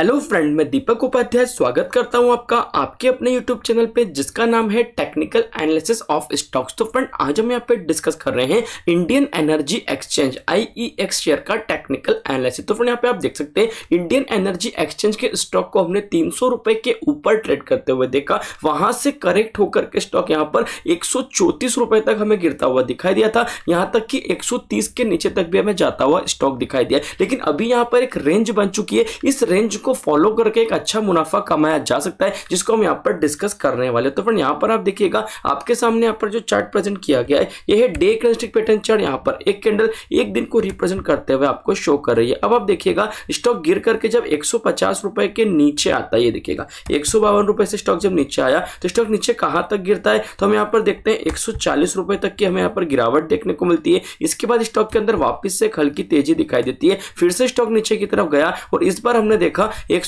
hello friend मैं दीपक उपाध्याय स्वागत करता हूं आपका आपके अपने यूट्यूब चैनल पे जिसका नाम है टेक्निकल एनालिसिस ऑफ स्टॉक्स तो फ्रेंड आज हम यहां पे डिस्कस कर रहे हैं Indian energy exchange IEX share का टेक्निकल एनालिसिस तो फ्रेंड यहां पे आप देख सकते हैं इंडियन एनर्जी एक्सचेंज के स्टॉक को हमने तीन के ऊपर ट्रेड करते हुए देखा वहां से करेक्ट होकर के स्टॉक यहाँ पर एक तक हमें गिरता हुआ दिखाई दिया था यहाँ तक कि एक के नीचे तक भी हमें जाता हुआ स्टॉक दिखाई दिया लेकिन अभी यहाँ पर एक रेंज बन चुकी है इस रेंज को फॉलो करके एक अच्छा मुनाफा कमाया जा सकता है जिसको हम यहाँ पर डिस्कस करने वाले तो फ्रेंड यहाँ पर आप देखिएगा आपके सामने यहाँ पर जो चार्ट प्रेजेंट किया गया है यह है डे कैंडलस्टिक पैटर्न चार्ट यहाँ पर एक कैंडल एक दिन को रिप्रेजेंट करते हुए आपको शो कर रही है अब आप देखिएगा स्टॉक गिर करके जब एक रुपए के नीचे आता है ये देखिएगा एक रुपए से स्टॉक जब नीचे आया तो स्टॉक नीचे कहाँ तक गिरता है तो हम यहाँ पर देखते हैं एक रुपए तक की हमें यहाँ पर गिरावट देखने को मिलती है इसके बाद स्टॉक के अंदर वापस से हल्की तेजी दिखाई देती है फिर से स्टॉक नीचे की तरफ गया और इस बार हमने देखा एक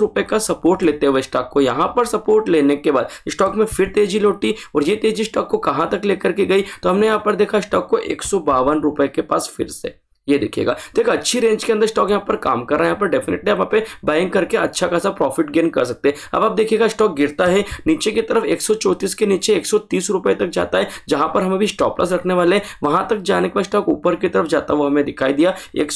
रुपए का सपोर्ट लेते हुए स्टॉक को यहां पर सपोर्ट लेने के बाद स्टॉक में फिर तेजी लौटी और ये तेजी स्टॉक को कहां तक लेकर के गई तो हमने यहां पर देखा स्टॉक को एक रुपए के पास फिर से ये देखिएगा देखो अच्छी रेंज के अंदर स्टॉक यहाँ पर काम कर रहा है यहाँ पर डेफिनेटली आप पे बाइंग करके अच्छा खासा प्रॉफिट गेन कर सकते हैं अब आप देखिएगा स्टॉक गिरता है नीचे की तरफ एक के नीचे एक रुपए तक जाता है जहां पर हम अभी स्टॉप लॉस रखने वाले हैं वहां तक जाने के बाद स्टॉक ऊपर की तरफ जाता हुआ हमें दिखाई दिया एक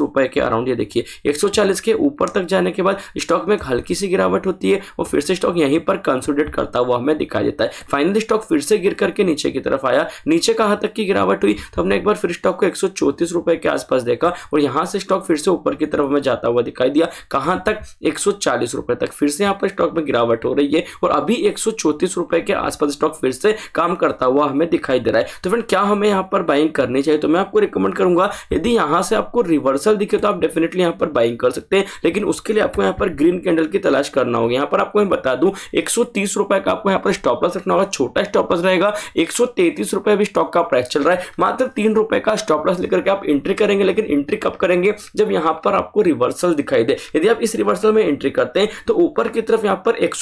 रुपए के अराउंड ये देखिए एक के ऊपर तक जाने के बाद स्टॉक में एक हल्की सी गिरावट होती है और फिर से स्टॉक यहीं पर कंसोलिडेट करता हुआ हमें दिखाई देता है फाइनली स्टॉक फिर से गिर करके नीचे की तरफ आया नीचे कहाँ तक की गिरावट हुई तो हमने एक बार फिर स्टॉक को एक रुपए रुपए के आसपास देखा और यहां से स्टॉक फिर से ऊपर की तरफ में जाता हुआ दिखाई दिया कहां तक एक रुपए तक फिर से यहां पर स्टॉक में गिरावट हो रही है और अभी एक रुपए के आसपास स्टॉक फिर से काम करता हुआ हमें दिखाई दे रहा है तो फ्रेंड क्या हमें यहां पर बाइंग करनी चाहिए तो मैं आपको रिकमेंड करूंगा यदि यहां से आपको रिवर्सल दिखे तो आप डेफिनेटली यहां पर बाइंग कर सकते हैं लेकिन उसके लिए आपको यहां पर ग्रीन कैंडल की तलाश करना होगी यहां पर आपको मैं बता दूं एक रुपए का आपको यहां पर स्टॉप लॉस रखना होगा छोटा स्टॉप लॉस रहेगा एक रुपए अभी स्टॉक का प्राइस चल रहा है मात्र तीन रुपए का स्टॉप लॉस लेकर के आप इंटर एंट्री करेंगे लेकिन एंट्री कब करेंगे जब यहां पर आपको रिवर्सल दिखाई दे यदि आप इस रिवर्सल में एंट्री करते हैं तो ऊपर की तरफ यहां पर एक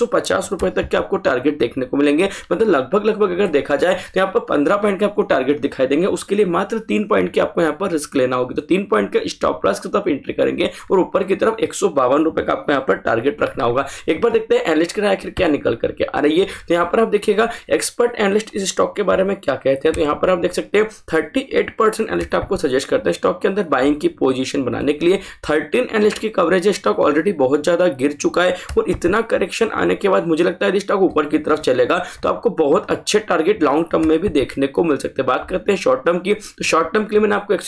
रुपए तक के आपको टारगेट देखने को मिलेंगे मतलब लगभग लगभग अगर देखा जाए तो यहां पर पंद्रह पॉइंट के आपको टारगेट दिखाई देंगे उसके लिए मात्र तीन पॉइंट की आपको यहां पर रिस्क लेना होगी तो तीन पॉइंट के स्टॉप लॉस की तरफ एंट्री करेंगे और ऊपर की तरफ एक रुपए का आपको यहां पर टारगेट रखना होगा एक बार देखते हैं एनलिस्ट के आखिर क्या निकल करके आ रही है तो यहां पर आप देखिएगा एक्सपर्ट एनलिस्ट इस स्टॉक के बारे में क्या कहते हैं तो यहां पर आप देख सकते हैं थर्टी एनलिस्ट आपको सजेस्ट करते हैं स्टॉक के अंदर बाइंग की पोजीशन बनाने के लिए थर्टीन एनलिस्ट की कवरेज स्टॉक ऑलरेडी बहुत ज़्यादा गिर चुका है और इतना करेक्शन आने के बाद मुझे लगता है यदि स्टॉक ऊपर की तरफ चलेगा तो आपको बहुत अच्छे टारगेट लॉन्ग टर्म में भी देखने को मिल सकते हैं बात करते हैं शॉर्ट टर्म की तो शॉर्ट टर्म के लिए मैंने आपको एक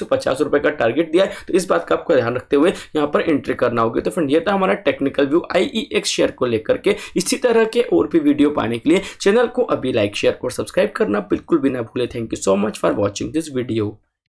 का टारगेट दिया है तो इस बात का आपको ध्यान रखते हुए यहाँ पर एंट्री करना होगी तो फ्रेंड यह था हमारा टेक्निकल व्यू आई शेयर को लेकर के इसी तरह के और भी वीडियो पाने के लिए चैनल को अभी लाइक शेयर और सब्सक्राइब करना बिल्कुल भी ना भूले thank you so much for watching this video